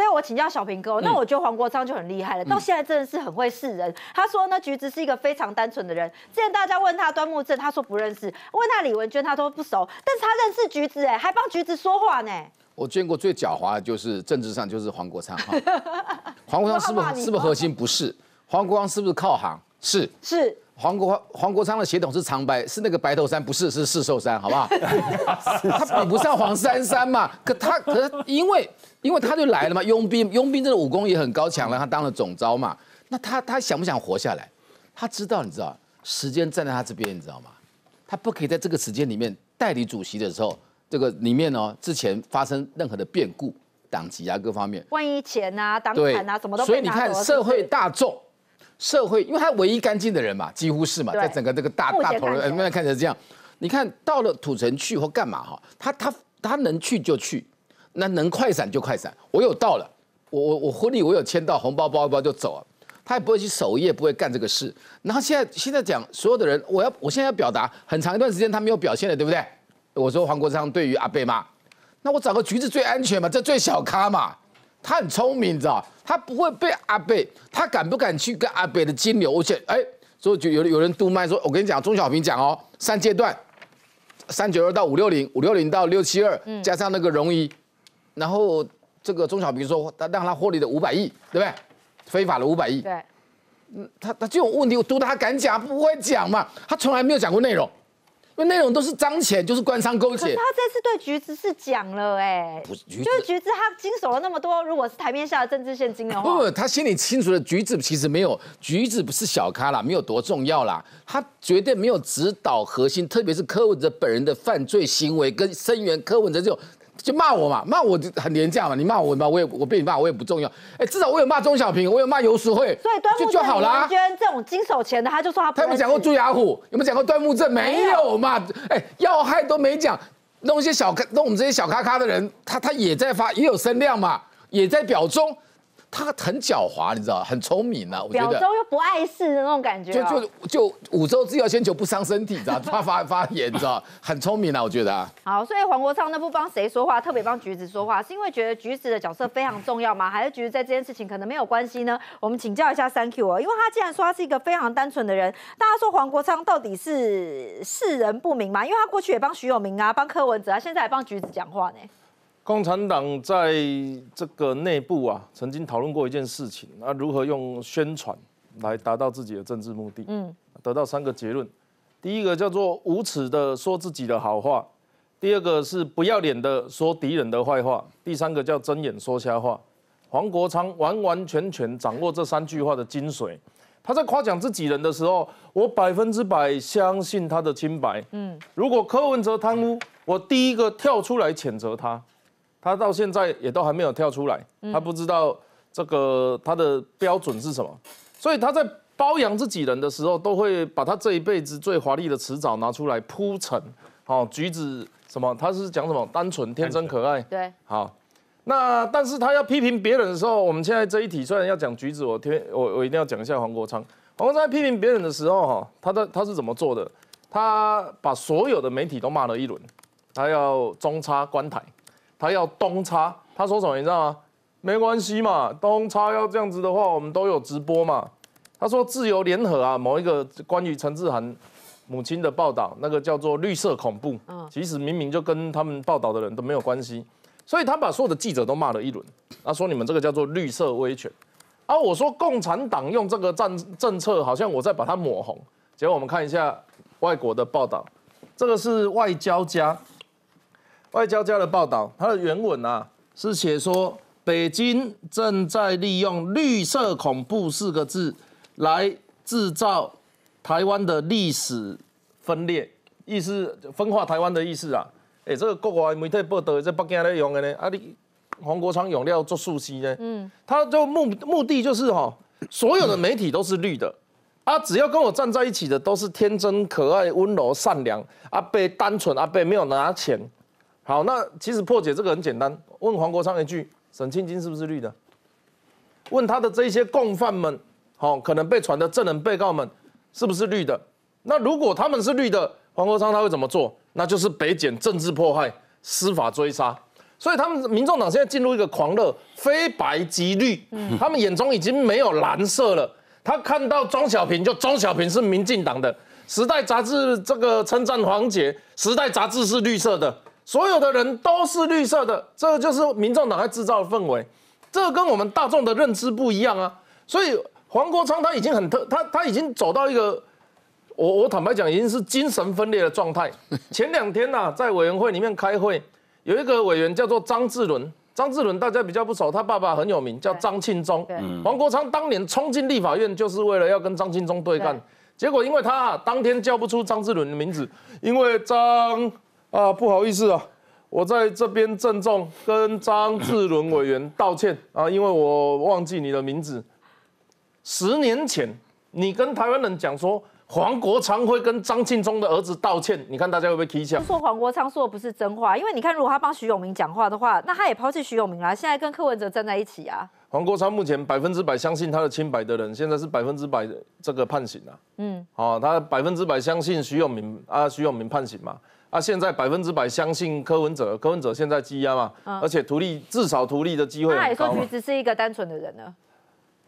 所以，我请教小平哥，那我觉得黄国昌就很厉害了。到现在真的是很会示人。他说，呢，橘子是一个非常单纯的人。之前大家问他端木正，他说不认识；问他李文娟，他都不熟。但是他认识橘子，哎，还帮橘子说话呢。我见过最狡猾的就是政治上就是黄国昌。黄国昌是不是是不是核心？不是。黄国昌是不是靠行？是是。黄国黄国昌的血统是长白，是那个白头山，不是是四寿山，好不好？他比不上黄珊珊嘛，可他可是因为因为他就来了嘛，佣兵佣兵这个武功也很高强了，他当了总召嘛，那他他想不想活下来？他知道你知道时间站在他这边，你知道吗？他不可以在这个时间里面代理主席的时候，这个里面哦之前发生任何的变故，党籍啊各方面，万一钱啊党产啊什么都所以你看社会大众。社会，因为他唯一干净的人嘛，几乎是嘛，在整个这个大大头，那看起来是这样。你看到了土城去或干嘛哈？他他他能去就去，那能快闪就快闪。我有到了，我我我婚礼我有签到，红包包一包就走啊。他也不会去守夜，不会干这个事。然后现在现在讲所有的人，我要我现在要表达，很长一段时间他没有表现了，对不对？我说黄国昌对于阿贝嘛，那我找个橘子最安全嘛，这最小咖嘛。他很聪明，你知道，他不会被阿北，他敢不敢去跟阿北的金牛？而且，哎，所以就有有人督麦说，我跟你讲，钟小平讲哦，三阶段，三九二到五六零，五六零到六七二，加上那个融一，然后这个钟小平说，他让他获利的五百亿，对不对？非法的五百亿。对，嗯，他他这种问题，我督他敢讲不会讲嘛，他从来没有讲过内容。内容都是彰显，就是官商勾结。可是他这次对橘子是讲了，哎，就是橘子他经手了那么多，如果是台面下的政治现金的话，不，他心里清楚的，橘子其实没有，橘子不是小咖啦，没有多重要啦，他绝对没有指导核心，特别是柯文哲本人的犯罪行为跟声援柯文哲这种。就骂我嘛，骂我就很廉价嘛，你骂我，嘛，我也，我被你骂我也不重要。哎，至少我有骂钟小平，我有骂游淑慧，所以端木正好啦。觉得这种经手钱的，他就说他。他们讲过朱雅虎，有没有讲过端木正？没有嘛，哎，要害都没讲，弄一些小，弄我们这些小咖咖的人，他他也在发，也有声量嘛，也在表中。他很狡猾，你知道很聪明呢，我觉得。又不碍事的那种感觉。就就就五住制要先球不伤身体，知道怕发发炎，知道很聪明啊，我觉得。好，所以黄国昌那不帮谁说话，特别帮橘子说话，是因为觉得橘子的角色非常重要吗？还是橘子在这件事情可能没有关系呢？我们请教一下三 Q 哦，因为他既然说他是一个非常单纯的人，大家说黄国昌到底是世人不明嘛？因为他过去也帮徐有明啊，帮柯文哲啊，现在还帮橘子讲话呢。共产党在这个内部啊，曾经讨论过一件事情，啊，如何用宣传来达到自己的政治目的。嗯，得到三个结论：第一个叫做无耻的说自己的好话；第二个是不要脸的说敌人的坏话；第三个叫睁眼说瞎话。黄国昌完完全全掌握这三句话的精髓。他在夸奖自己人的时候，我百分之百相信他的清白。嗯，如果柯文哲贪污，我第一个跳出来谴责他。他到现在也都还没有跳出来，他不知道这个他的标准是什么，所以他在包养自己人的时候，都会把他这一辈子最华丽的辞藻拿出来铺陈。好，橘子什么？他是讲什么？单纯、天真、可爱。对，好。那但是他要批评别人的时候，我们现在这一题虽然要讲橘子，我天，我我一定要讲一下黄国昌。黄国昌批评别人的时候，哈，他的他是怎么做的？他把所有的媒体都骂了一轮，他要中插官台。他要东插，他说什么你知道吗？没关系嘛，东插要这样子的话，我们都有直播嘛。他说自由联合啊，某一个关于陈志涵母亲的报道，那个叫做绿色恐怖，其实明明就跟他们报道的人都没有关系，所以他把所有的记者都骂了一轮。他说你们这个叫做绿色威权，啊，我说共产党用这个政政策，好像我在把它抹红。结果我们看一下外国的报道，这个是外交家。外交家的报道，他的原文啊是写说，北京正在利用“绿色恐怖”四个字来制造台湾的历史分裂，意思分化台湾的意思啊。哎，这个国外媒体报道，这北京在用的呢。啊，你黄国昌用料做素西呢？嗯，他就目目的就是哈，所有的媒体都是绿的，他只要跟我站在一起的都是天真可爱、温柔善良，阿被单纯，阿被没有拿钱。好，那其实破解这个很简单，问黄国昌一句：沈庆金是不是绿的？问他的这些共犯们，好，可能被传的证人被告们是不是绿的？那如果他们是绿的，黄国昌他会怎么做？那就是北检政治迫害、司法追杀。所以他们民众党现在进入一个狂热，非白即绿，他们眼中已经没有蓝色了。他看到庄小平就庄小平是民进党的，《时代杂志》这个称赞黄杰，《时代杂志》是绿色的。所有的人都是绿色的，这个就是民众党在制造的氛围，这跟我们大众的认知不一样啊。所以黄国昌他已经很特，他他已经走到一个，我我坦白讲已经是精神分裂的状态。前两天啊，在委员会里面开会，有一个委员叫做张志伦，张志伦大家比较不熟，他爸爸很有名叫张庆忠。黄国昌当年冲进立法院就是为了要跟张庆忠对干，结果因为他当天叫不出张志伦的名字，因为张。啊，不好意思啊，我在这边郑重跟张志伦委员道歉啊，因为我忘记你的名字。十年前，你跟台湾人讲说黄国昌会跟张庆忠的儿子道歉，你看大家会不会起来？说黄国昌说的不是真话，因为你看，如果他帮徐永明讲话的话，那他也抛弃徐永明啊，现在跟柯文哲站在一起啊。黄国昌目前百分之百相信他的清白的人，现在是百分之百这个判刑啊。嗯，哦，他百分之百相信徐永明啊，徐永明判刑嘛，啊，现在百分之百相信柯文哲，柯文哲现在羁押嘛，而且图利至少图利的机会。那也说橘子是一个单纯的人呢。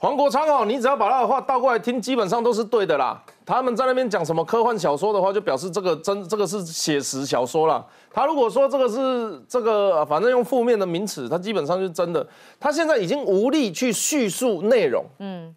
黄国昌哦，你只要把他的话倒过来听，基本上都是对的啦。他们在那边讲什么科幻小说的话，就表示这个真，这个是写实小说啦。他如果说这个是这个，反正用负面的名词，他基本上是真的。他现在已经无力去叙述内容。嗯，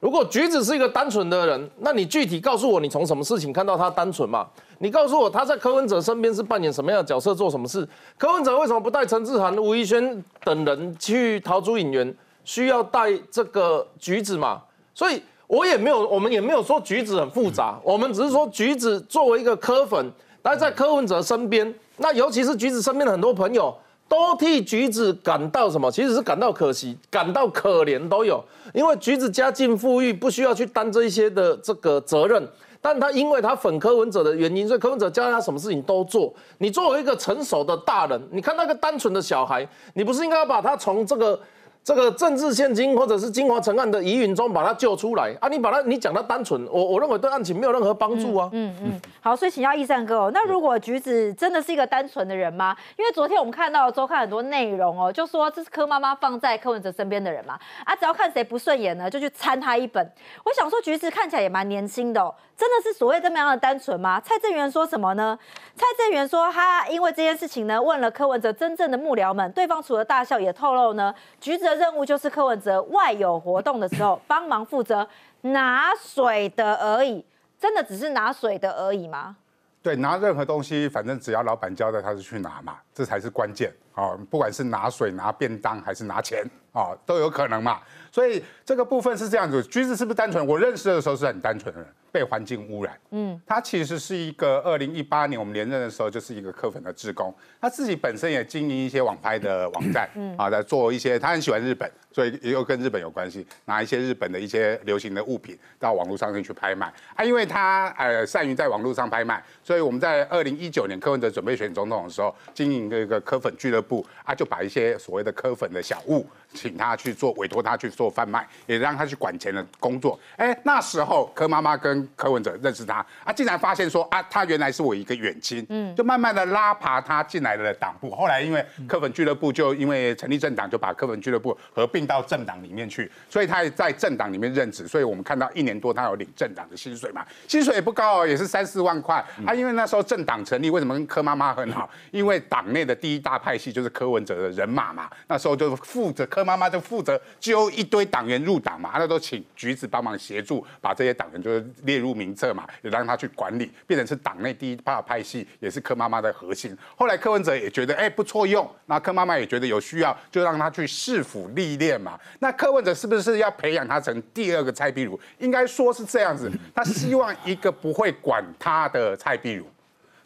如果橘子是一个单纯的人，那你具体告诉我，你从什么事情看到他单纯嘛？你告诉我他在柯文哲身边是扮演什么样的角色，做什么事？柯文哲为什么不带陈志涵、吴奕轩等人去逃出影院？需要带这个橘子嘛？所以我也没有，我们也没有说橘子很复杂。我们只是说橘子作为一个科粉，待在柯文哲身边，那尤其是橘子身边的很多朋友，都替橘子感到什么？其实是感到可惜，感到可怜都有。因为橘子家境富裕，不需要去担这一些的这个责任。但他因为他粉柯文哲的原因，所以柯文哲教他什么事情都做。你作为一个成熟的大人，你看那个单纯的小孩，你不是应该要把他从这个？这个政治现金或者是金华城案的疑云中把他救出来啊！你把他你讲他单纯，我我认为对案情没有任何帮助啊。嗯嗯，好，所以请教易善哥哦，那如果橘子真的是一个单纯的人吗？因为昨天我们看到周刊很多内容哦，就说这是柯妈妈放在柯文哲身边的人嘛，啊，只要看谁不顺眼呢，就去参他一本。我想说橘子看起来也蛮年轻的，哦，真的是所谓这么样的单纯吗？蔡正元说什么呢？蔡正元说他因为这件事情呢，问了柯文哲真正的幕僚们，对方除了大笑也透露呢，橘子。任务就是柯文哲外有活动的时候，帮忙负责拿水的而已。真的只是拿水的而已吗？对，拿任何东西，反正只要老板交代，他就去拿嘛。这才是关键啊！不管是拿水、拿便当，还是拿钱。哦，都有可能嘛，所以这个部分是这样子。橘子是不是单纯？我认识的时候是很单纯的人，被环境污染。嗯，他其实是一个二零一八年我们连任的时候，就是一个科粉的职工。他自己本身也经营一些网拍的网站，嗯、啊，在做一些。他很喜欢日本，所以也有跟日本有关系，拿一些日本的一些流行的物品到网络上面去拍卖啊。因为他呃善于在网络上拍卖，所以我们在二零一九年科文哲准备选总统的时候，经营一个科粉俱乐部啊，就把一些所谓的科粉的小物。请他去做，委托他去做贩卖，也让他去管钱的工作。哎，那时候柯妈妈跟柯文哲认识他啊，竟然发现说啊，他原来是我一个远亲，嗯，就慢慢的拉爬他进来了党部。后来因为科文俱乐部就因为成立政党，就把科文俱乐部合并到政党里面去，所以他也在政党里面任职。所以我们看到一年多他有领政党的薪水嘛，薪水也不高哦，也是三四万块。啊，因为那时候政党成立，为什么跟柯妈妈很好？因为党内的第一大派系就是柯文哲的人马嘛，那时候就负责。柯妈妈就负责揪一堆党员入党嘛，那都请橘子帮忙协助，把这些党员就是列入名册嘛，也让他去管理，变成是党内第一派派系，也是柯妈妈的核心。后来柯文哲也觉得哎不错用，那柯妈妈也觉得有需要，就让他去市府历练嘛。那柯文哲是不是要培养他成第二个蔡壁如？应该说是这样子，他希望一个不会管他的蔡壁如。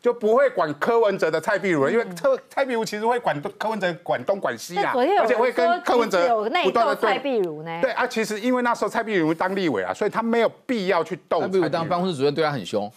就不会管柯文哲的蔡碧如因为蔡蔡碧如其实会管柯文哲管东管西啊，而且会跟柯文哲断的对。蔡壁如呢。对啊，其实因为那时候蔡碧如当立委啊，所以他没有必要去斗。蔡壁如当办公室主任对他很凶。